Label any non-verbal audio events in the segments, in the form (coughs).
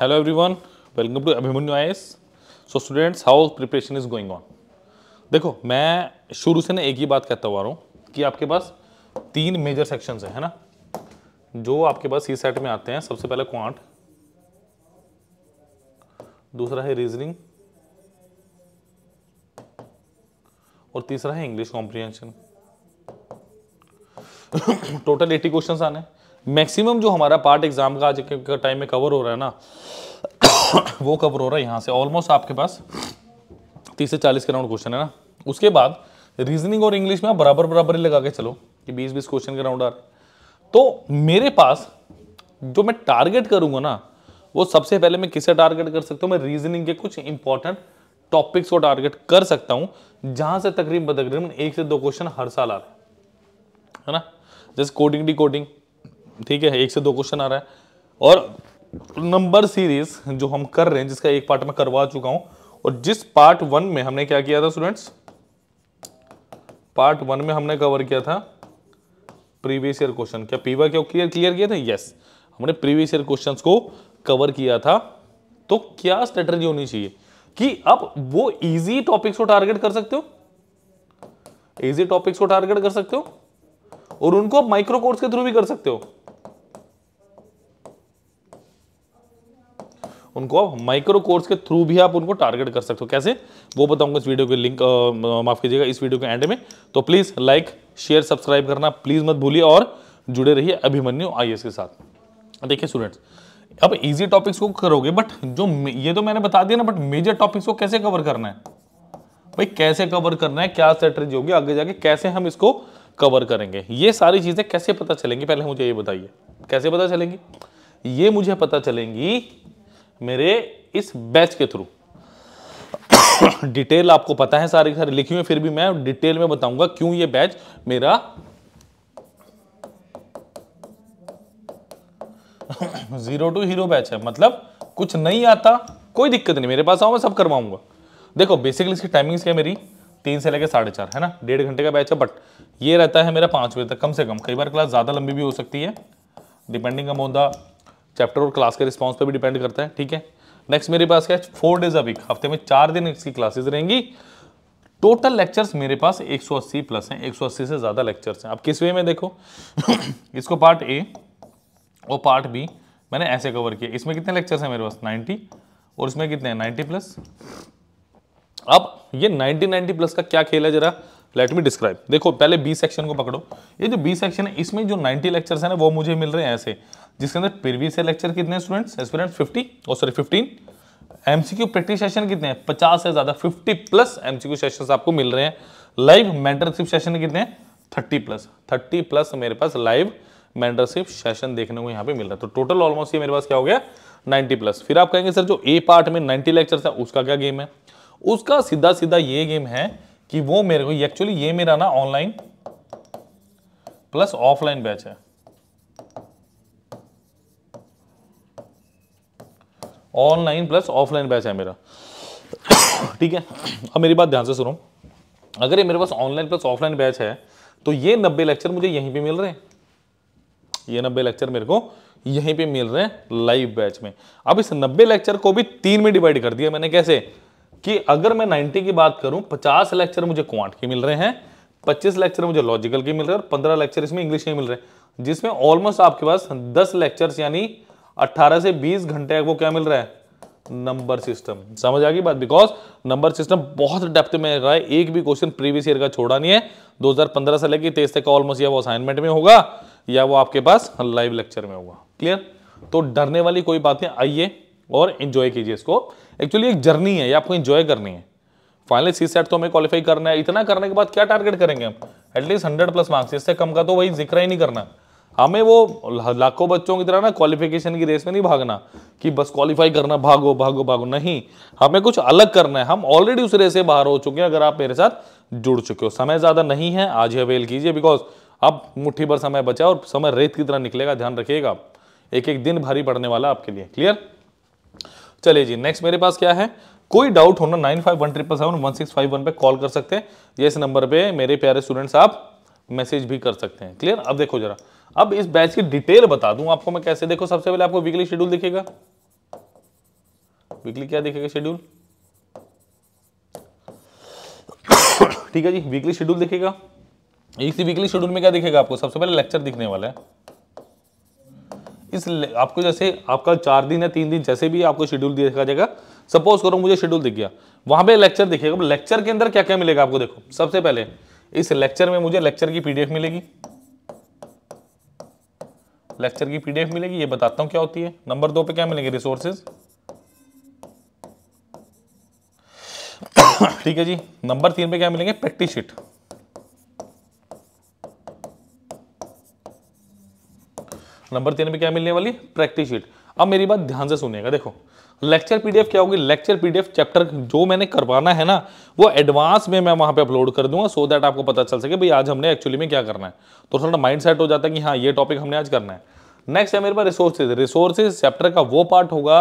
hello everyone welcome to abhimanyu is so students how preparation is going on देखो मैं शुरू से ना एक ही बात कहता हुआ रहा हूँ कि आपके पास तीन मेजर सेक्शंस हैं है ना जो आपके पास इस सेट में आते हैं सबसे पहले क्वांट दूसरा है रीजनिंग और तीसरा है English comprehension total eighty question आने हैं मैक्सिमम जो हमारा पार्ट एग्जाम का आज के टाइम में कवर हो रहा है ना (coughs) वो कवर हो रहा है यहाँ से ऑलमोस्ट आपके पास तीस से चालीस के राउंड क्वेश्चन है ना उसके बाद रीजनिंग और इंग्लिश में आप बराबर बराबर ही लगा के चलो कि बीस बीस क्वेश्चन के राउंड आ रहे तो मेरे पास जो मैं टारगेट करूंगा ना वो सबसे पहले मैं किसे टारगेट कर सकता हूँ मैं रीजनिंग के कुछ इंपॉर्टेंट टॉपिक्स को टारगेट कर सकता हूँ जहां से तकरीबन तकरीबन एक से दो क्वेश्चन हर साल आ रहे हैं है ना जैसे कोडिंग डी कोडिंग ठीक है एक से दो क्वेश्चन आ रहा है और नंबर सीरीज जो हम कर रहे हैं जिसका एक पार्ट में करवा चुका हूं और जिस पार्ट वन में हमने क्या किया था स्टूडेंट्स पार्ट वन में हमने कवर किया था प्रीवियस ईयर क्वेश्चन क्या पीवा क्यों क्लियर क्लियर किया था यस हमने प्रीवियस ईयर क्वेश्चंस को कवर किया था तो क्या स्ट्रेटजी होनी चाहिए कि अब वो इजी टॉपिक्स को टारगेट कर सकते हो इजी टॉपिक्स को टारगेट कर सकते हो और उनको माइक्रो कोर्स के थ्रू भी कर सकते हो उनको आप माइक्रो कोर्स के थ्रू भी आप उनको टारगेट कर सकते हो कैसे वो बताऊंगा इस वीडियो के लिंक माफ़ कीजिएगा इस वीडियो के एंड में तो प्लीज़ लाइक शेयर सब्सक्राइब करना प्लीज़ मत भूलिए और जुड़े रहिए अभिमन्यु आई के साथ देखिए स्टूडेंट्स अब इजी टॉपिक्स को करोगे बट जो ये तो मैंने बता दिया ना बट मेजर टॉपिक्स को कैसे कवर करना है भाई कैसे कवर करना है क्या स्ट्रेटजी होगी आगे जाके कैसे हम इसको कवर करेंगे ये सारी चीज़ें कैसे पता चलेंगी पहले मुझे ये बताइए कैसे पता चलेंगी ये मुझे पता चलेंगी मेरे इस बैच के थ्रू (coughs) डिटेल आपको पता है सारी सारी लिखी हुई फिर भी मैं डिटेल में बताऊंगा क्यों ये बैच मेरा जीरो टू हीरो बैच है मतलब कुछ नहीं आता कोई दिक्कत नहीं मेरे पास आओ मैं सब करवाऊंगा देखो बेसिकली इसकी टाइमिंग्स क्या मेरी तीन से लेकर साढ़े चार है ना डेढ़ घंटे का बैच है बट ये रहता है मेरा पांच बजे तक कम से कम कई बार क्लास ज़्यादा लंबी भी हो सकती है डिपेंडिंग अमोन द चैप्टर और क्लास के रिस्पॉन्स पर भी डिपेंड करता है ठीक है नेक्स्ट मेरे पास क्या है फोर डेज अ वीक हफ्ते में चार दिन इसकी क्लासेज रहेंगी टोटल लेक्चर्स मेरे पास 180 प्लस हैं 180 से ज़्यादा लेक्चर्स हैं अब किस वे में देखो (coughs) इसको पार्ट ए और पार्ट बी मैंने ऐसे कवर किया इसमें कितने लेक्चर्स हैं मेरे पास 90 और इसमें कितने हैं 90 प्लस अब ये 90 90 प्लस का क्या खेल है जरा लेट मी डिस्क्राइब देखो पहले बी सेक्शन को पकड़ो ये जो बी सेक्शन है इसमें जो 90 लेक्चर्स हैं वो मुझे मिल रहे हैं ऐसे जिसके अंदर प्रीवियस लेक्चर कितने स्टूडेंट्स स्टूडेंट फिफ्टी और sorry fifteen MCQ practice session कितने हैं पचास से ज़्यादा फिफ्टी प्लस एमसीक्यू सेशन आपको मिल रहे हैं लाइव मेंटरशिप सेशन कितने हैं थर्टी प्लस थर्टी प्लस मेरे पास लाइव मेंटरशिप सेशन देखने को यहाँ पे मिल रहा है तो टोटल ऑलमोस्ट ये मेरे पास क्या हो गया 90 प्लस फिर आप कहेंगे सर जो ए पार्ट में 90 लेक्चर्स है उसका क्या गेम है उसका सीधा सीधा ये गेम है कि वो मेरे को एक्चुअली ये मेरा ना ऑनलाइन प्लस ऑफलाइन बैच है ऑनलाइन प्लस ऑफलाइन बैच है मेरा ठीक है अब मेरी बात ध्यान से सुनो अगर ये मेरे पास ऑनलाइन प्लस ऑफलाइन बैच है तो ये नब्बे लेक्चर मुझे यहीं पे मिल रहे हैं ये नब्बे लेक्चर मेरे को यहीं पे मिल रहे हैं लाइव बैच में अब इस नब्बे लेक्चर को भी तीन में डिवाइड कर दिया मैंने कैसे कि अगर मैं 90 की बात करूं 50 लेक्चर मुझे क्वांट के मिल रहे हैं 25 लेक्चर मुझे लॉजिकल के मिल रहे हैं और 15 लेक्चर इसमें इंग्लिश के मिल रहे हैं जिसमें ऑलमोस्ट आपके पास 10 लेक्चर्स यानी 18 से 20 घंटे वो क्या मिल रहा है नंबर सिस्टम समझ आ गई बात बिकॉज नंबर सिस्टम बहुत डेप्थ में रहा है एक भी क्वेश्चन प्रीवियस ईयर का छोड़ा नहीं है 2015 से लेकर तेईस तक ऑलमोस्ट या वो असाइनमेंट में होगा या वो आपके पास लाइव लेक्चर में होगा क्लियर तो डरने वाली कोई बात नहीं आइए और एंजॉय कीजिए इसको एक्चुअली एक जर्नी है ये आपको इंजॉय करनी है फाइनल सी सेट तो हमें क्वालिफाई करना है इतना करने के बाद क्या टारगेट करेंगे हम एटलीस्ट हंड्रेड प्लस मार्क्स इससे कम का तो वही जिक्र ही नहीं करना हमें वो लाखों बच्चों की तरह ना क्वालिफिकेशन की रेस में नहीं भागना कि बस क्वालिफाई करना भागो भागो भागो नहीं हमें कुछ अलग करना है हम ऑलरेडी उस रेस से बाहर हो चुके हैं अगर आप मेरे साथ जुड़ चुके हो समय ज़्यादा नहीं है आज ही अवेल कीजिए बिकॉज अब मुट्ठी भर समय बचा और समय रेत की तरह निकलेगा ध्यान रखिएगा एक एक दिन भारी पड़ने वाला आपके लिए क्लियर चलिए जी नेक्स्ट मेरे पास क्या है कोई डाउट होना nine five one triple seven one six five one पर कॉल कर सकते हैं ये इस नंबर पे मेरे प्यारे स्टूडेंट्स आप मैसेज भी कर सकते हैं क्लियर अब देखो जरा अब इस बैच की डिटेल बता दूं आपको मैं कैसे देखो सबसे पहले आपको वीकली शेड्यूल दिखेगा वीकली क्या दिखेगा शेड्यूल ठीक है जी वीकली शेड्यूल दिखेगा इसी वीकली शेड्यूल में क्या दिखेगा आपको सबसे पहले लेक्चर दिखने वाला है इस आपको जैसे आपका चार दिन या तीन दिन जैसे भी आपको शेड्यूल देखा जाएगा सपोज करो मुझे शेड्यूल दिख गया वहाँ पे लेक्चर दिखेगा लेक्चर के अंदर क्या क्या मिलेगा आपको देखो सबसे पहले इस लेक्चर में मुझे लेक्चर की पीडीएफ मिलेगी लेक्चर की पीडीएफ मिलेगी ये बताता हूँ क्या होती है नंबर दो पे क्या मिलेंगे रिसोर्सेज (coughs) ठीक है जी नंबर तीन पे क्या मिलेंगे प्रैक्टिस शीट नंबर तीन में क्या मिलने वाली प्रैक्टिस शीट अब मेरी बात ध्यान से सुनिएगा देखो लेक्चर पीडीएफ क्या होगी लेक्चर पीडीएफ चैप्टर जो मैंने करवाना है ना वो एडवांस में मैं वहां पे अपलोड कर दूंगा सो so दैट आपको पता चल सके भाई आज हमने एक्चुअली में क्या करना है तो थोड़ा माइंड सेट हो जाता है कि हाँ ये टॉपिक हमने आज करना है नेक्स्ट है मेरे पास रिसोर्सेज रिसोर्सेज चैप्टर का वो पार्ट होगा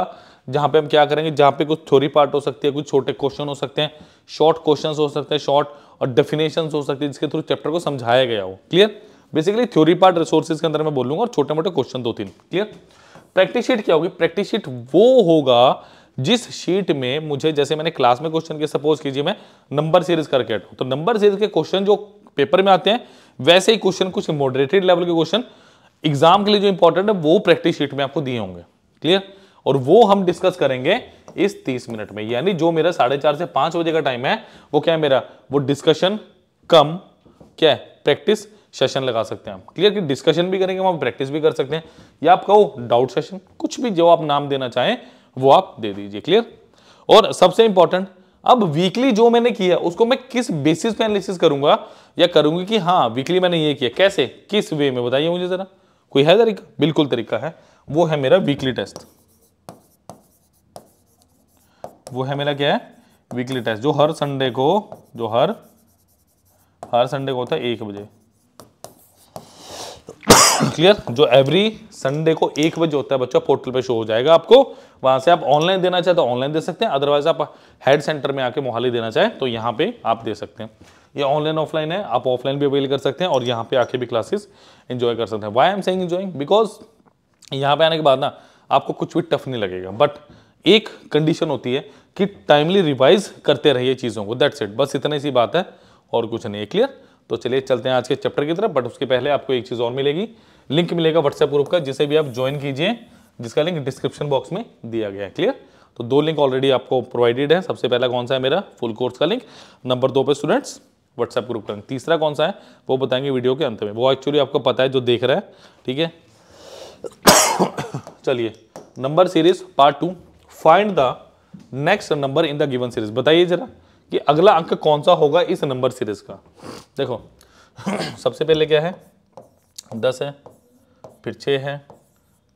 जहां पे हम क्या करेंगे जहां पे कुछ थ्योरी पार्ट हो सकती है कुछ छोटे क्वेश्चन हो सकते हैं शॉर्ट क्वेश्चन हो सकते हैं शॉर्ट और डेफिनेशन हो सकती है जिसके थ्रू चैप्टर को समझाया गया हो clear basically theory part resources के अंदर मैं बोलूंगा और छोटे मोटे क्वेश्चन दो तीन क्लियर प्रैक्टिस शीट क्या होगी प्रैक्टिस शीट वो होगा जिस शीट में मुझे जैसे मैंने क्लास में क्वेश्चन किया सपोज कीजिए मैं नंबर सीरीज करके हटाऊँ तो नंबर सीरीज के क्वेश्चन जो पेपर में आते हैं वैसे ही क्वेश्चन कुछ मॉडरेटेड लेवल के क्वेश्चन एग्जाम के लिए जो इंपॉर्टेंट है वो प्रैक्टिस शीट में आपको दिए होंगे क्लियर और वो हम डिस्कस करेंगे इस तीस मिनट में यानी जो मेरा साढ़े चार से पांच बजे का टाइम है वो क्या है मेरा वो डिस्कशन कम क्या है प्रैक्टिस सेशन लगा सकते हैं आप क्लियर कि डिस्कशन भी करेंगे वहां प्रैक्टिस भी कर सकते हैं या आप कहो डाउट सेशन कुछ भी जो आप नाम देना चाहें वो आप दे दीजिए क्लियर और सबसे इंपॉर्टेंट अब वीकली जो मैंने किया उसको मैं किस बेसिस पे एनालिसिस करूंगा या करूंगी कि हाँ वीकली मैंने ये किया कैसे किस वे में बताइए मुझे जरा कोई है तरीका बिल्कुल तरीका है वो है मेरा वीकली टेस्ट वो है मेरा क्या है वीकली टेस्ट जो हर संडे को जो हर हर संडे को होता है एक बजे क्लियर जो एवरी संडे को एक बजे होता है बच्चों पोर्टल पे शो हो जाएगा आपको वहां से आप ऑनलाइन देना चाहे तो ऑनलाइन दे सकते हैं अदरवाइज आप हेड सेंटर में आके मोहाली देना चाहे तो यहाँ पे आप दे सकते हैं ये ऑनलाइन ऑफलाइन है आप ऑफलाइन भी अवेल कर सकते हैं और यहाँ पे आके भी क्लासेस इंजॉय कर सकते हैं why am saying enjoying because यहाँ पे आने के बाद ना आपको कुछ भी टफ नहीं लगेगा बट एक कंडीशन होती है कि टाइमली रिवाइज करते रहिए चीज़ों को दैट्स इट बस इतनी सी बात है और कुछ नहीं है क्लियर तो चलिए चलते हैं आज के चैप्टर की तरफ बट उसके पहले आपको एक चीज़ और मिलेगी लिंक मिलेगा व्हाट्सएप ग्रुप का जिसे भी आप ज्वाइन कीजिए जिसका लिंक डिस्क्रिप्शन बॉक्स में दिया गया है क्लियर तो दो लिंक ऑलरेडी आपको प्रोवाइडेड है सबसे पहला कौन सा है मेरा फुल कोर्स का लिंक नंबर दो पे स्टूडेंट्स व्हाट्सएप ग्रुप का लिंक तीसरा कौन सा है वो बताएंगे वीडियो के अंत में वो एक्चुअली आपको पता है जो देख रहा है ठीक है (coughs) चलिए number series part two find the next number in the given series बताइए जरा कि अगला अंक कौन सा होगा इस नंबर सीरीज का देखो (coughs) सबसे पहले क्या है दस है फिर छः है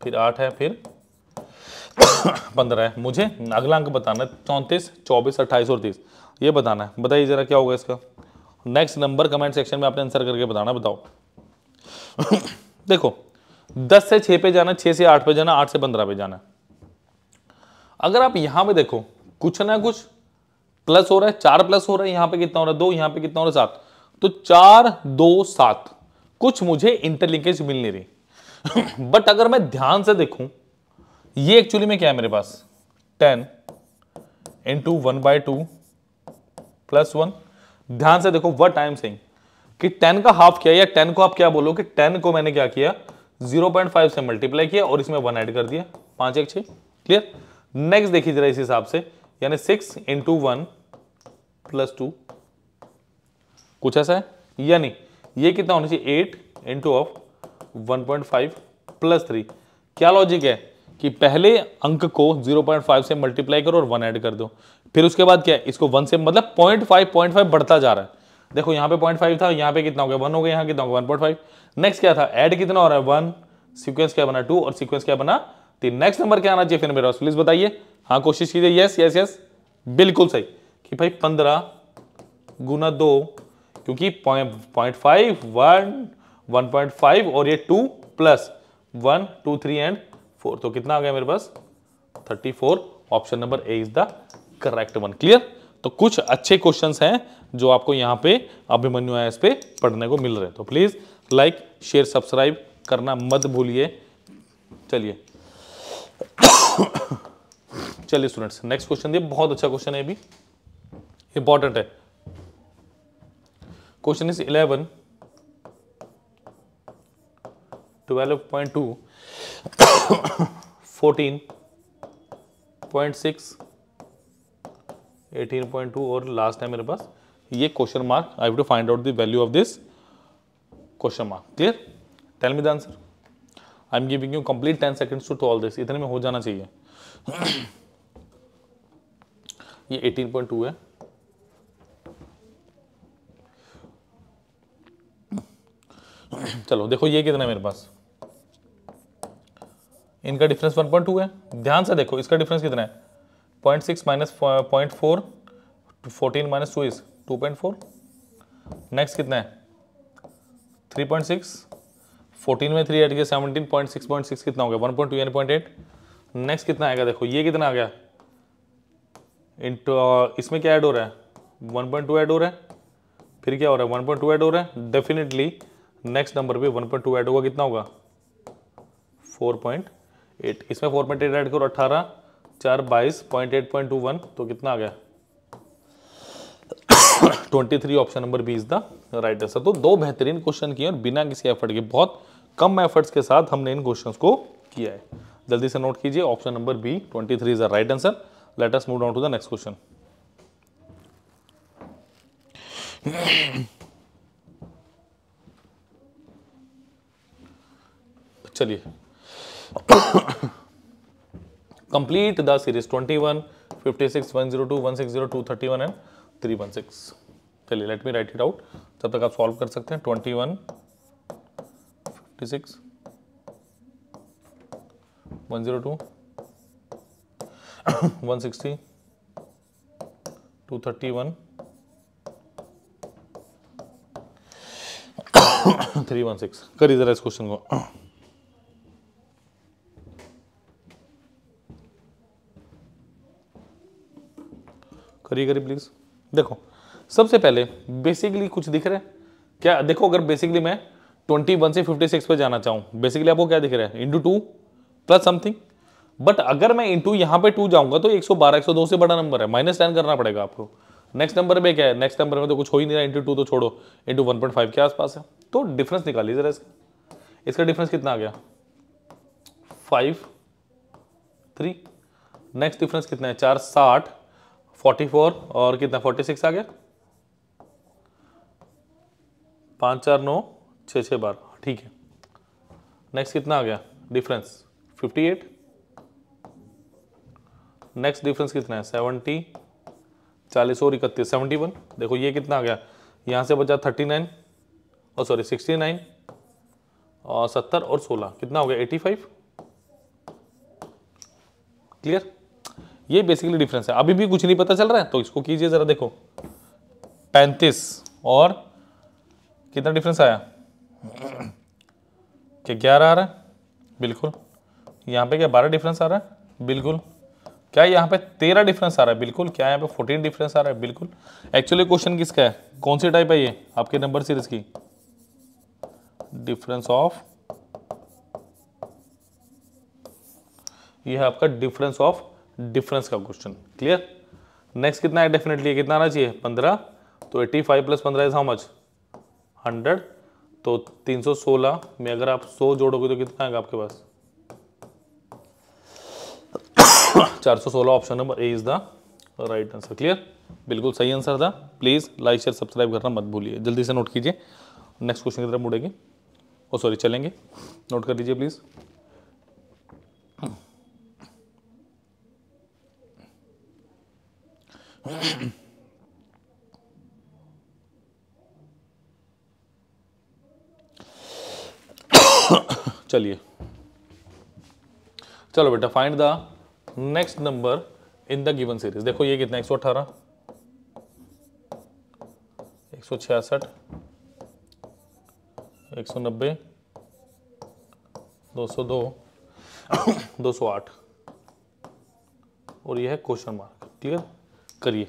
फिर आठ है फिर (coughs) पंद्रह है मुझे अगला अंक बताना है चौंतीस चौबीस अट्ठाईस और तीस ये बताना है बताइए ज़रा क्या होगा इसका नेक्स्ट नंबर कमेंट सेक्शन में आपने आंसर करके बताना बताओ (coughs) देखो दस से छः पे जाना छः से आठ पे जाना आठ से पंद्रह पे जाना अगर आप यहाँ पे देखो कुछ ना कुछ प्लस हो रहा है चार प्लस हो रहा है यहाँ पे कितना हो रहा है दो यहाँ पे कितना हो रहा है सात तो चार दो सात कुछ मुझे इंटरलिंकेज मिल नहीं रही बट (laughs) अगर मैं ध्यान से देखूं ये एक्चुअली में क्या है मेरे पास ten into one by two plus one ध्यान से देखो वट आई एम सेइंग कि टेन का हाफ किया या टेन को आप क्या बोलो कि टेन को मैंने क्या किया 0.5 से मल्टीप्लाई किया और इसमें वन ऐड कर दिया पांच एक छः क्लियर नेक्स्ट देखिए जरा इस हिसाब से यानी six into one plus two कुछ ऐसा है यानी ये कितना होना चाहिए eight into of 1.5 plus three क्या लॉजिक है कि पहले अंक को 0.5 से मल्टीप्लाई करो और वन ऐड कर दो फिर उसके बाद क्या है इसको वन से मतलब पॉइंट फाइव पॉइंट फाइव बढ़ता जा रहा है देखो यहाँ पे पॉइंट फाइव था यहाँ पे कितना हो गया वन हो गया यहाँ कितना हो गया वन पॉइंट फाइव नेक्स्ट क्या था ऐड कितना हो रहा है वन सिक्वेंस क्या बना टू और सिक्वेंस क्या बना तीन नेक्स्ट नंबर क्या आना चाहिए फिर मेरा प्लीज बताइए हाँ कोशिश कीजिए यस यस यस बिल्कुल सही कि भाई पंद्रह गुना दो क्योंकि पॉइंट फाइव वन 1.5 और ये 2 प्लस 1, 2, 3 एंड 4 तो कितना आ गया मेरे पास 34 option number A is the correct one clear तो कुछ अच्छे क्वेश्चंस हैं जो आपको यहाँ पे अभिमन्यु आयस पे पढ़ने को मिल रहे हैं तो प्लीज़ लाइक शेयर सब्सक्राइब करना मत भूलिए चलिए चलिए स्टूडेंट्स नेक्स्ट क्वेश्चन दिए बहुत अच्छा क्वेश्चन है अभी भी इंपॉर्टेंट है question is eleven twelve point two fourteen point six eighteen point two और लास्ट है मेरे पास ये question mark I have to find out the value of this question mark clear tell me the answer I am giving you complete ten seconds to tall this इतने में हो जाना चाहिए (coughs) ये 18.2 है (coughs) चलो देखो ये कितना है मेरे पास इनका डिफरेंस 1.2 है ध्यान से देखो इसका डिफरेंस कितना है point six minus point four fourteen minus two is two point four next कितना है थ्री पॉइंट सिक्स फोर्टीन में थ्री एट के seventeen point six point six कितना हो गया वन पॉइंट टू यानी पॉइंट एट नेक्स्ट कितना आएगा देखो ये कितना आ गया इंटू uh, इसमें क्या ऐड हो रहा है वन पॉइंट टू ऐड हो रहा है फिर क्या हो रहा है वन पॉइंट टू ऐड हो रहा है डेफिनेटली नेक्स्ट नंबर पर वन पॉइंट टू ऐड होगा कितना होगा फोर पॉइंट एट इसमें फोर पॉइंट एट एड करो अट्ठारह चार बाईस point eight point two one तो कितना आ गया twenty three option number B is the right answer तो दो बेहतरीन क्वेश्चन किए और बिना किसी एफर्ट के बहुत कम एफर्ट्स के साथ हमने इन क्वेश्चन को किया है जल्दी से नोट कीजिए option number B twenty three is the right answer let us move down to the next question चलिए complete the series 21 56 102 160 231 and 316 चलिए let me write it out जब तक आप सॉल्व कर सकते हैं 21 56 102 160 231 सिक्स करिए जरा इस क्वेश्चन को करिएगा प्लीज़ देखो सबसे पहले बेसिकली कुछ दिख रहा है क्या देखो अगर बेसिकली मैं ट्वेंटी वन से फिफ्टी सिक्स पर जाना चाहूँ बेसिकली आपको क्या दिख रहा है into two plus something but अगर मैं इंटू यहाँ पे टू जाऊँगा तो एक एक सौ बारह सौ दो से बड़ा नंबर है माइनस टेन करना पड़ेगा आपको नेक्स्ट नंबर में क्या है नेक्स्ट नंबर में तो कुछ हो ही नहीं रहा इंटू टू तो छोड़ो इंटू वन पॉइंट फाइव के आसपास है तो डिफरेंस निकालिए जरा इसका इसका डिफरेंस कितना आ गया फाइव थ्री नेक्स्ट डिफरेंस कितना है चार साठ फोर्टी फोर और कितना फोर्टी सिक्स आ गया पाँच चार नौ छः छः बार ठीक है नेक्स्ट कितना आ गया difference fifty eight next difference कितना है सेवेंटी चालीस और इकतीस सेवेंटी वन देखो ये कितना आ गया यहाँ से बचा थर्टी नाइन और सॉरी सिक्सटी नाइन और सत्तर और सोलह कितना हो गया एटी फाइव क्लियर ये बेसिकली डिफरेंस है अभी भी कुछ नहीं पता चल रहा है तो इसको कीजिए ज़रा देखो पैंतीस और कितना डिफरेंस आया क्या ग्यारह आ रहा है बिल्कुल यहाँ पे क्या बारह डिफरेंस आ रहा है बिल्कुल क्या यहाँ पे तेरह डिफरेंस आ रहा है बिल्कुल क्या यहाँ पे फोर्टीन डिफरेंस आ रहा है बिल्कुल एक्चुअली क्वेश्चन किसका है कौन सी टाइप है ये आपके नंबर सीरीज की डिफरेंस ऑफ ये है आपका डिफरेंस ऑफ डिफरेंस का क्वेश्चन क्लियर नेक्स्ट कितना है डेफिनेटली कितना आना चाहिए पंद्रह तो एट्टी फाइव प्लस पंद्रह इज हाउ मच हंड्रेड तो तीन सौ सोलह में अगर आप सौ जोड़ोगे तो कितना आएगा आपके पास चार सौ सोलह option number A is the right answer clear बिल्कुल सही आंसर था प्लीज़ लाइक शेयर सब्सक्राइब करना मत भूलिए जल्दी से नोट कीजिए नेक्स्ट क्वेश्चन की तरफ मुड़ेंगे ओ oh, सॉरी चलेंगे नोट कर लीजिए प्लीज़ चलिए चलो बेटा find the next number in the given series देखो ये कितना एक सौ अठारह एक सौ छियासठ एक सौ नब्बे दो सौ दो दो सौ आठ और यह है क्वेश्चन मार्क क्लियर करिए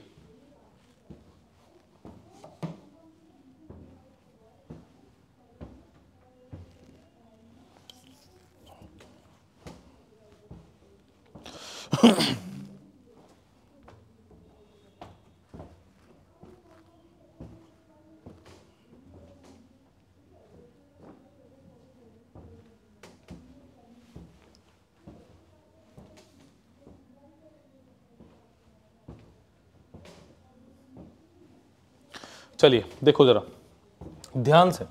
चलिए देखो ज़रा ध्यान से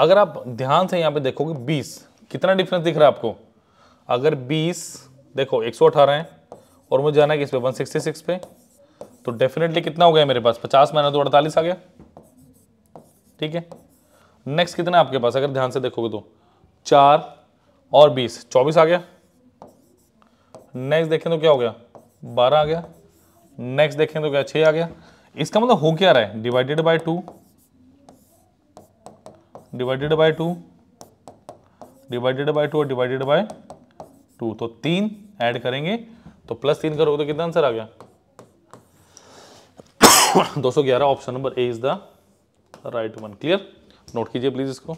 अगर आप ध्यान से यहाँ पे देखोगे 20 कितना डिफरेंस दिख रहा है आपको अगर 20 देखो 118 है और मुझे जाना है किस पे 166 पे तो डेफिनेटली कितना हो गया मेरे पास 50 माइनस दो अड़तालीस आ गया ठीक है नेक्स्ट कितना आपके पास अगर ध्यान से देखोगे तो चार और बीस चौबीस आ गया नेक्स्ट देखें तो क्या हो गया बारह आ गया नेक्स्ट देखें तो क्या छः आ गया इसका मतलब हो क्या रहा है divided by two divided by two divided by two और डिवाइडेड बाय टू तो तीन ऐड करेंगे तो प्लस तीन करोगे तो कितना आंसर आ गया दो सौ ग्यारह option number A is the right one clear note कीजिए प्लीज इसको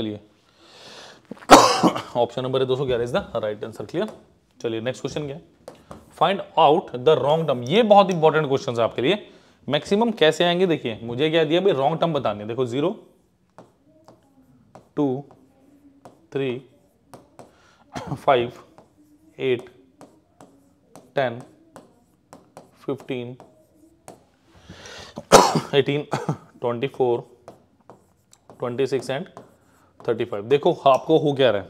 चलिए ऑप्शन नंबर है दो सौ ग्यारह is the right answer clear चलिए नेक्स्ट क्वेश्चन क्या है find out the wrong term ये बहुत इंपॉर्टेंट क्वेश्चन है आपके लिए मैक्सिमम कैसे आएंगे देखिए मुझे क्या दिया भाई रॉन्ग टर्म बताने देखो zero two three five eight ten fifteen eighteen twenty four twenty six and thirty five देखो आपको हो क्या रहा है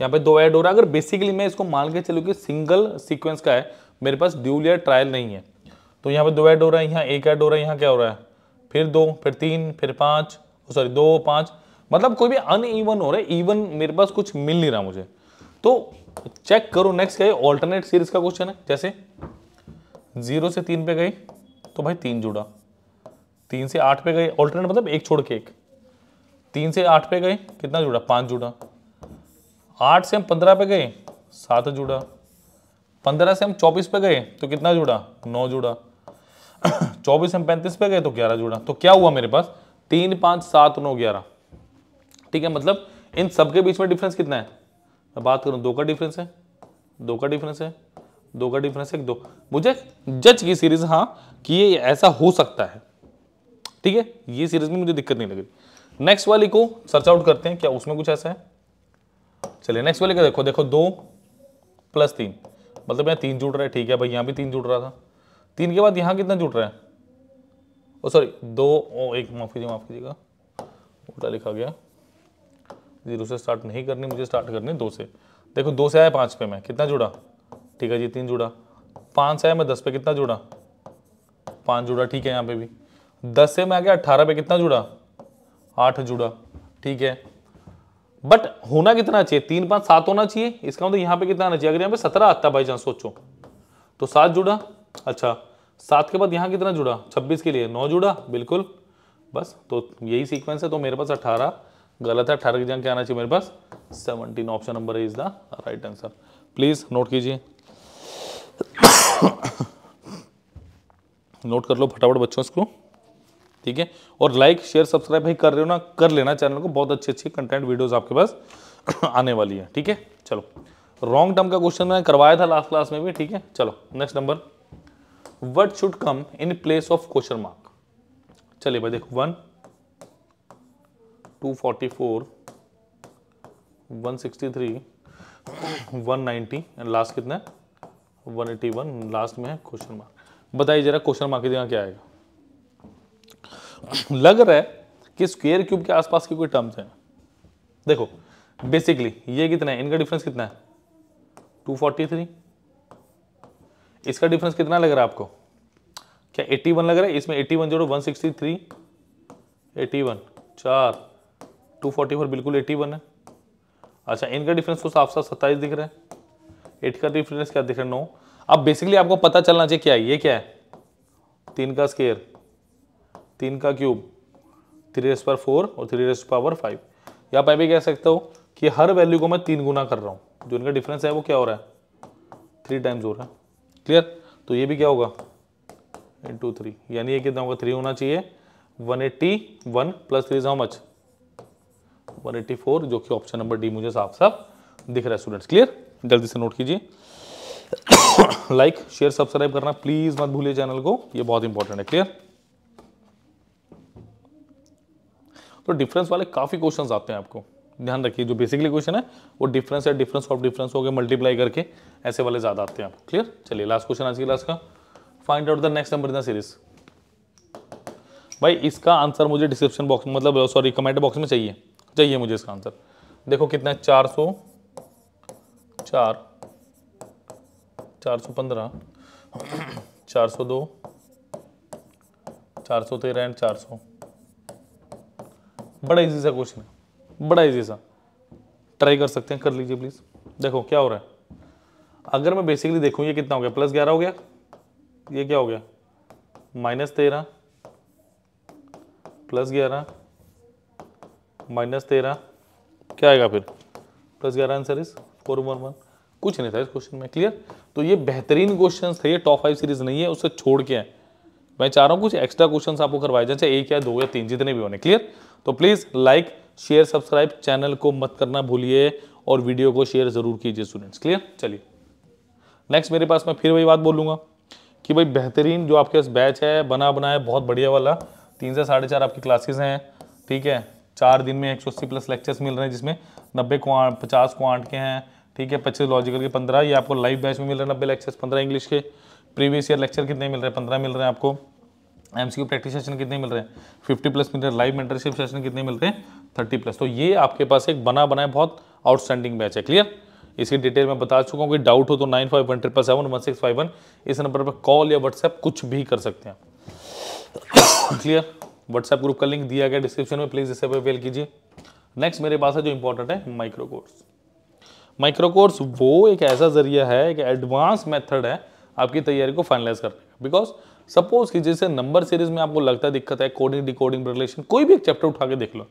यहाँ पे दो ऐड हो रहा है अगर बेसिकली मैं इसको मान के चलूँ कि सिंगल सीक्वेंस का है मेरे पास ड्यूल या ट्रायल नहीं है तो यहाँ पे दो ऐड हो रहा है यहाँ एक ऐड हो रहा है यहाँ क्या हो रहा है फिर दो फिर तीन फिर पाँच सॉरी दो पाँच मतलब कोई भी अन ईवन हो रहा है ईवन मेरे पास कुछ मिल नहीं रहा मुझे तो चेक करो नेक्स्ट क्या ऑल्टरनेट सीरीज का क्वेश्चन है जैसे जीरो से तीन पे गई तो भाई तीन जुड़ा तीन से आठ पे गई ऑल्टरनेट मतलब एक छोड़ के एक तीन से आठ पे गए कितना जुड़ा पाँच जुड़ा आठ से हम पंद्रह पे गए सात जुड़ा पंद्रह से हम चौबीस पे गए तो कितना जुड़ा नौ जुड़ा (clears throat) चौबीस से हम पैंतीस पे गए तो ग्यारह जुड़ा तो क्या हुआ मेरे पास तीन पाँच सात नौ ग्यारह ठीक है मतलब इन सब के बीच में डिफरेंस कितना है मैं बात करूँ दो का डिफरेंस है दो का डिफरेंस है दो का डिफरेंस है दो मुझे जज की सीरीज हाँ कि ये ऐसा हो सकता है ठीक है ये सीरीज में मुझे दिक्कत नहीं लगी नेक्स्ट वाली को सर्च आउट करते हैं क्या उसमें कुछ ऐसा है चलिए नेक्स्ट वाली का देखो देखो दो प्लस तीन मतलब यहाँ तीन जुड़ रहा है ठीक है भाई यहाँ भी तीन जुड़ रहा था तीन के बाद यहाँ कितना जुड़ रहा है ओ सॉरी दो ओ एक माफ कीजिए माफ कीजिएगा उल्टा लिखा गया जीरो से स्टार्ट नहीं करनी मुझे स्टार्ट करनी दो से देखो दो से आया पाँच पे मैं कितना जुड़ा ठीक है जी तीन जुड़ा पाँच से आया मैं दस पे कितना जुड़ा पाँच जुड़ा ठीक है यहाँ पे भी दस से मैं आ गया अट्ठारह पे कितना जुड़ा आठ जुड़ा ठीक है बट होना कितना चाहिए तीन पांच सात होना चाहिए इसका मतलब यहाँ पे कितना आना चाहिए अगर यहां पे सत्रह आता भाई जान सोचो तो सात जुड़ा अच्छा सात के बाद यहां कितना जुड़ा छब्बीस के लिए नौ जुड़ा बिल्कुल बस तो यही सीक्वेंस है तो मेरे पास अठारह गलत है अठारह की जगह क्या आना चाहिए मेरे पास seventeen option number is the right answer please note कीजिए नोट (coughs) कर लो फटाफट बच्चों इसको ठीक है और लाइक शेयर सब्सक्राइब भाई कर रहे हो ना कर लेना चैनल को बहुत अच्छे अच्छे कंटेंट वीडियोज आपके पास (clears throat) आने वाली है ठीक है चलो रॉन्ग टर्म का क्वेश्चन मैंने करवाया था लास्ट क्लास में भी ठीक है चलो next number what should come in place of question mark चलिए भाई देखो one two forty four one sixty three one ninety and last कितना है वन एटी वन लास्ट में है क्वेश्चन मार्क बताइए जरा क्वेश्चन मार्क की जगह क्या आएगा लग रहा है कि स्क्वेयर क्यूब के आसपास के कोई टर्म्स हैं देखो बेसिकली ये कितना है इनका डिफरेंस कितना है 243 इसका डिफरेंस कितना लग रहा है आपको क्या 81 लग रहा है इसमें 81 जोड़ो 163 81 चार टू बिल्कुल 81 है अच्छा इनका डिफरेंस तो साफ साफ सत्ताईस दिख रहा है एट का डिफरेंस क्या दिख रहा है नो अब बेसिकली आपको पता चलना चाहिए क्या है ये क्या है तीन का स्केयर तीन का क्यूब थ्री रेस पर फोर और थ्री रेस पावर फाइव या मैं भी कह सकता हूँ कि हर वैल्यू को मैं तीन गुना कर रहा हूँ जो इनका डिफरेंस है वो क्या हो रहा है थ्री टाइम्स हो रहा है क्लियर तो ये भी क्या होगा इन टू थ्री यानी ये कितना होगा थ्री होना चाहिए one eighty one plus three is how much one eighty four जो कि ऑप्शन नंबर डी मुझे साफ साफ दिख रहा है स्टूडेंट्स क्लियर जल्दी से नोट कीजिए लाइक शेयर सब्सक्राइब करना प्लीज़ मत भूलिए चैनल को ये बहुत इंपॉर्टेंट है क्लियर तो डिफरेंस वाले काफ़ी क्वेश्चन आते हैं आपको ध्यान रखिए जो बेसिकली क्वेश्चन है वो डिफरेंस है डिफरेंस ऑफ डिफरेंस हो गए मल्टीप्लाई करके ऐसे वाले ज़्यादा आते हैं आपको क्लियर चलिए लास्ट क्वेश्चन आज की क्लास का find out the next number in the series भाई इसका आंसर मुझे डिस्क्रिप्शन बॉक्स मतलब सॉरी कमेंट बॉक्स में चाहिए चाहिए मुझे इसका आंसर देखो कितना है चार सौ चार चार सौ पंद्रह चार सौ दो चार सौ तेरह एंड चार सौ बड़ा इजी सा क्वेश्चन है बड़ा इजी सा ट्राई कर सकते हैं कर लीजिए प्लीज देखो क्या हो रहा है अगर मैं बेसिकली देखूँ ये कितना हो गया प्लस ग्यारह हो गया ये क्या हो गया माइनस तेरह प्लस ग्यारह माइनस तेरह क्या आएगा फिर प्लस ग्यारह answer is four one one कुछ नहीं था इस क्वेश्चन में क्लियर तो ये बेहतरीन क्वेश्चन थे ये टॉप फाइव सीरीज नहीं है उससे छोड़ के हैं मैं चाह रहा हूँ कुछ एक्स्ट्रा क्वेश्चन आपको करवाए जाए चाहे एक या दो या तीन जितने भी होने क्लियर तो please like share subscribe channel को मत करना भूलिए और वीडियो को शेयर ज़रूर कीजिए स्टूडेंट्स क्लियर चलिए नेक्स्ट मेरे पास मैं फिर वही बात बोलूँगा कि भाई बेहतरीन जो आपके पास बैच है बना बना है बहुत बढ़िया वाला तीन से साढ़े चार आपकी क्लासेस हैं ठीक है चार दिन में एक सौ अस्सी प्लस लेक्चर्स मिल रहे हैं जिसमें नब्बे क्वांट पचास क्वांट के हैं ठीक है पच्चीस लॉजिकल के पंद्रह ये आपको लाइव बैच में मिल रहे हैं नब्बे लेक्चर्स पंद्रह इंग्लिश के प्रीवियस ईयर लेक्चर कितने मिल रहे हैं पंद्रह मिल रहे हैं आपको एमसीक्यू प्रैक्टिस सेशन कितने मिल रहे हैं फिफ्टी प्लस मिल रहे हैं लाइव मेंटरशिप सेशन कितने मिल रहे हैं थर्टी प्लस तो ये आपके पास एक बना बनाए बहुत आउटस्टैंडिंग बैच है क्लियर इसकी डिटेल मैं बता चुका हूँ कि डाउट हो तो nine five one triple seven one six five one इस नंबर पर कॉल या व्हाट्सएप कुछ भी कर सकते हैं क्लियर व्हाट्सएप ग्रुप का लिंक दिया गया डिस्क्रिप्शन में प्लीज़ इसे अवेल कीजिए नेक्स्ट मेरे पास है जो इंपॉर्टेंट है माइक्रो कोर्स माइक्रो कोर्स वो एक ऐसा जरिया है एक एडवांस मेथड है आपकी तैयारी को फाइनलाइज करने का बिकॉज सपोज कि जैसे नंबर सीरीज में आपको लगता है दिक्कत है कोडिंग डिकोडिंग रिलेशन कोई भी एक चैप्टर उठा के देख लो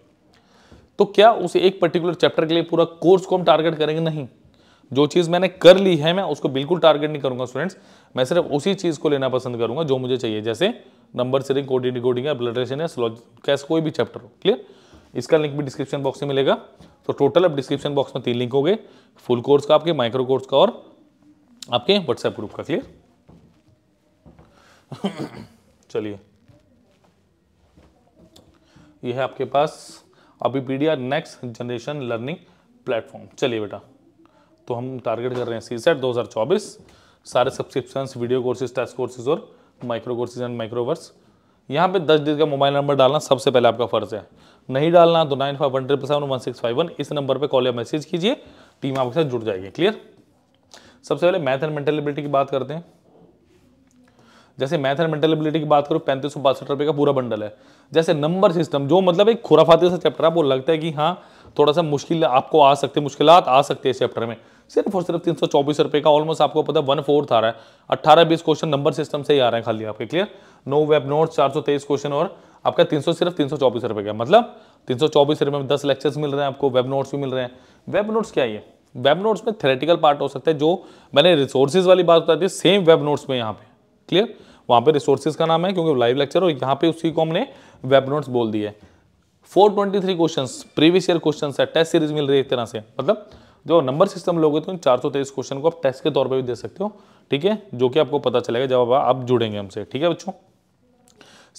तो क्या उस एक पर्टिकुलर चैप्टर के लिए पूरा कोर्स को हम टारगेट करेंगे नहीं जो चीज़ मैंने कर ली है मैं उसको बिल्कुल टारगेट नहीं करूंगा स्टूडेंट्स मैं सिर्फ उसी चीज़ को लेना पसंद करूंगा जो मुझे चाहिए जैसे नंबर सीरिंग कोडिंग डिकोडिंग या या कैसे कोई भी चैप्टर हो क्लियर इसका लिंक भी डिस्क्रिप्शन बॉक्स में मिलेगा तो टोटल अब डिस्क्रिप्शन बॉक्स में तीन लिंक हो गए फुल कोर्स का आपके माइक्रो कोर्स का और आपके व्हाट्सएप ग्रुप का क्लियर (coughs) चलिए यह है आपके पास अभी PDR next generation learning platform चलिए बेटा तो हम टारगेट कर रहे हैं सी सेट दो सारे subscription video courses test courses और माइक्रो कोर्सेज एंड माइक्रोवर्स यहाँ पे दस डिजिट का मोबाइल नंबर डालना सबसे पहले आपका फर्ज है नहीं डालना तो nine five one triple seven one six five one इस नंबर पे कॉल या मैसेज कीजिए टीम आपके साथ जुड़ जाएगी क्लियर सबसे पहले मैथ एंड मेंटेलिबिलिटी की बात करते हैं जैसे मेंटल एबिलिटी की बात करो पैंतीस सौ बासठ रुपये का पूरा बंडल है जैसे नंबर सिस्टम जो मतलब एक खुराफाती सा चैप्टर है वो लगता है कि हाँ थोड़ा सा मुश्किल आपको आ सकते मुश्किल आ सकते हैं इस चैप्टर में सिर्फ और सिर्फ तीन सौ चौबीस रुपये का ऑलमोस्ट आपको पता है वन फोर्थ आ रहा है अट्ठारह बीस क्वेश्चन नंबर सिस्टम से ही आ रहे हैं खाली आपके क्लियर नो वेब नोट चार सौ तेईस क्वेश्चन और आपका तीन सौ सिर्फ तीन सौ चौबीस रुपये का मतलब तीन सौ चौबीस रुपये में दस लेक्चर्स मिल रहे हैं आपको वेब नोट्स भी मिल रहे हैं वेब नोट्स क्या है वेब नोट्स में थेरेटिकल पार्ट हो सकते हैं जो मैंने रिसोर्सेज वाली बात बताई थी सेम वेब नोट्स में यहाँ पे क्लियर वहाँ पे रिसोर्सेज का नाम है क्योंकि लाइव लेक्चर और यहाँ पे उसी को हमने वेब नोट्स बोल दिए four twenty three question previous year question है टेस्ट सीरीज मिल रही है एक तरह से मतलब जो नंबर सिस्टम लोगे तो चार सौ तेईस क्वेश्चन को आप टेस्ट के तौर पर भी दे सकते हो ठीक है जो कि आपको पता चलेगा जब आप जुड़ेंगे हमसे ठीक है बच्चों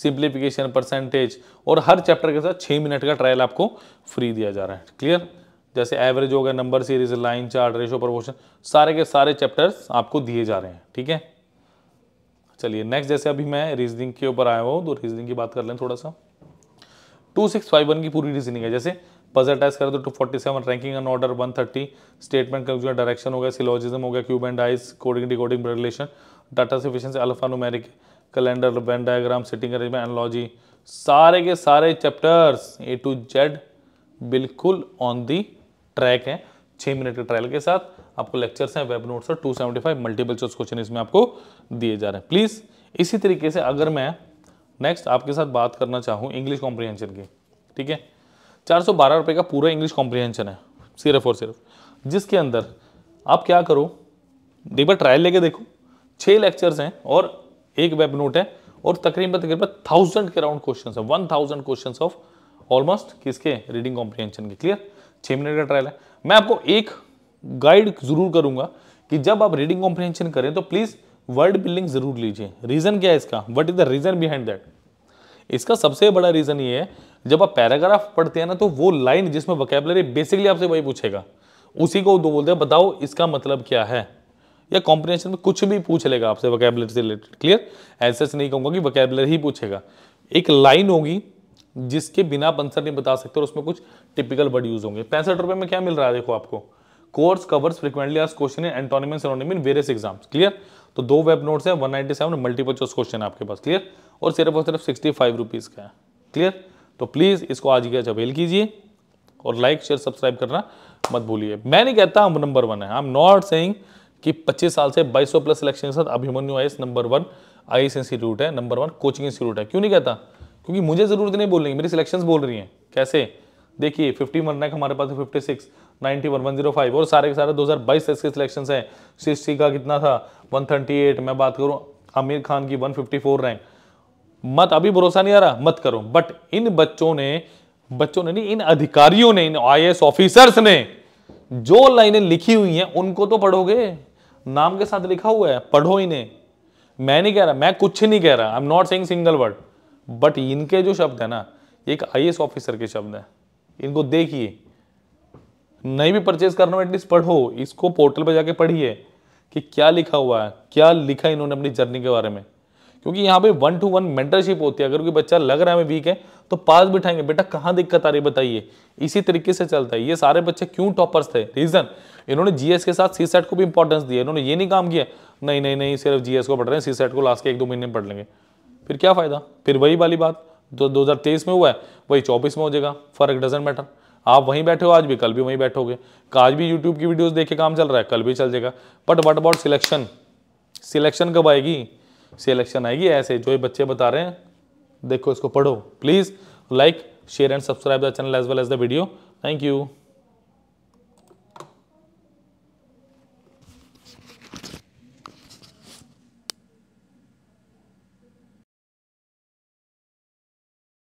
सिंप्लीफिकेशन परसेंटेज और हर चैप्टर के साथ छः मिनट का ट्रायल आपको फ्री दिया जा रहा है क्लियर जैसे एवरेज हो गया number series line chart ratio proportion सारे के सारे चैप्टर्स आपको दिए जा रहे हैं ठीक है थीके? चलिए नेक्स्ट जैसे अभी मैं रीजनिंग के ऊपर आया हूँ तो रीजनिंग की बात कर लें थोड़ा सा टू सिक्स फाइव वन की पूरी रीजनिंग है जैसे पजल टाइस करें तो two forty seven ranking and order one thirty statement confusion direction हो गया सिलोजिज्म हो गया cube and dice coding decoding relation data sufficiency alpha numeric calendar venn diagram seating arrangement analogy सारे के सारे चैप्टर्स ए टू जेड बिल्कुल on the track हैं छः मिनट के ट्रायल के साथ आपको लेक्चर्स हैं वेब नोट्स और 275 seventy five multiple choice question इसमें आपको दिए जा रहे हैं प्लीज़ इसी तरीके से अगर मैं नेक्स्ट आपके साथ बात करना चाहूँ इंग्लिश कॉम्प्रीहेंशन की ठीक है चार सौ का पूरा इंग्लिश कॉम्प्रीहेंशन है सिर्फ और सिर्फ जिसके अंदर आप क्या करो एक बार ट्रायल लेके देखो छः लेक्चर्स हैं और एक वेब नोट है और तकरीबन तकरीबन थाउजेंड के अराउंड क्वेश्चन है one thousand question of almost किसके रीडिंग कॉम्प्रीहेंशन के क्लियर छः मिनट का ट्रायल है मैं आपको एक गाइड ज़रूर करूंगा कि जब आप रीडिंग कॉम्प्रिहेंशन करें तो प्लीज़ वर्ड बिल्डिंग ज़रूर लीजिए रीज़न क्या है इसका what is the reason behind that इसका सबसे बड़ा रीज़न ये है जब आप पैराग्राफ पढ़ते हैं ना तो वो लाइन जिसमें वकेबलरी बेसिकली आपसे वही पूछेगा उसी को दो बोलते हैं बताओ इसका मतलब क्या है या कॉम्प्रिहेंशन में कुछ भी पूछ लेगा आपसे वकेबलरी से रिलेटेड क्लियर ऐसे से नहीं कहूंगा कि वकेबलरी ही पूछेगा एक लाइन होगी जिसके बिना आप आंसर नहीं बता सकते और उसमें कुछ टिपिकल वर्ड यूज़ होंगे पैंसठ रुपए में क्या मिल रहा है देखो आपको कोर्स कवर्स फ्रिक्वेंटली आज क्वेश्चन है antonym synonym in various exams clear तो दो वेब नोट्स हैं 197 मल्टीपल चॉइस क्वेश्चन आपके पास क्लियर और सिर्फ और सिर्फ सिक्सटी फाइव रुपीज़ का है क्लियर तो प्लीज़ इसको आज आज अवेल कीजिए और लाइक शेयर सब्सक्राइब करना मत भूलिए मैं नहीं कहता हम नंबर वन है आई एम नॉट सेइंग कि 25 साल से 2200 प्लस सिलेक्शन के साथ Abhimanyu I number one I institute है नंबर वन कोचिंग इंस्टीट्यूट है क्यों नहीं कहता क्योंकि मुझे ज़रूरत नहीं बोल रही मेरी सिलेक्शन बोल रही हैं कैसे देखिए फिफ्टी वन रैक हमारे पास है सिक्स और सारे के सारे दो हज़ार बाईस के सिलेक्शन हैं सी का कितना था वन थर्टी एट मैं बात करूं आमिर खान की वन फिफ्टी फोर रैंक मत अभी भरोसा नहीं आ रहा मत करो बट इन बच्चों ने बच्चों ने नहीं इन अधिकारियों ने इन आई ऑफिसर्स ने जो लाइनें लिखी हुई हैं उनको तो पढ़ोगे नाम के साथ लिखा हुआ है पढ़ो इन्हें मैं नहीं कह रहा मैं कुछ नहीं कह रहा I am not saying single word but इनके जो शब्द है ना एक आई ऑफिसर के शब्द है इनको देखिए नहीं भी परचेज करना हो एटलीस्ट पढ़ो इसको पोर्टल पर जाके पढ़िए कि क्या लिखा हुआ है क्या लिखा इन्होंने अपनी जर्नी के बारे में क्योंकि यहाँ पे वन टू वन मेंटरशिप होती है अगर कोई बच्चा लग रहा है वीक है तो पास बिठाएंगे बेटा कहाँ दिक्कत आ रही बताइए इसी तरीके से चलता है ये सारे बच्चे क्यों टॉपर्स थे रीजन इन्होंने जीएस के साथ सी सेट e को भी इंपॉर्टेंस दिया इन्होंने ये नहीं काम किया नहीं नहीं नहीं सिर्फ जीएस को पढ़ रहे हैं सी सेट e को लास्ट के एक दो महीने में पढ़ लेंगे फिर क्या फ़ायदा फिर वही वाली बात जो दो में हुआ है वही चौबीस में हो जाएगा फर्क डजेंट मैटर आप वहीं बैठे हो आज भी कल भी वहीं बैठोगे आज भी यूट्यूब की वीडियोज़ देख के काम चल रहा है कल भी चल जाएगा but what about selection selection कब आएगी सिलेक्शन आएगी ऐसे जो ये बच्चे बता रहे हैं देखो इसको पढ़ो please like share and subscribe the channel as well as the video thank you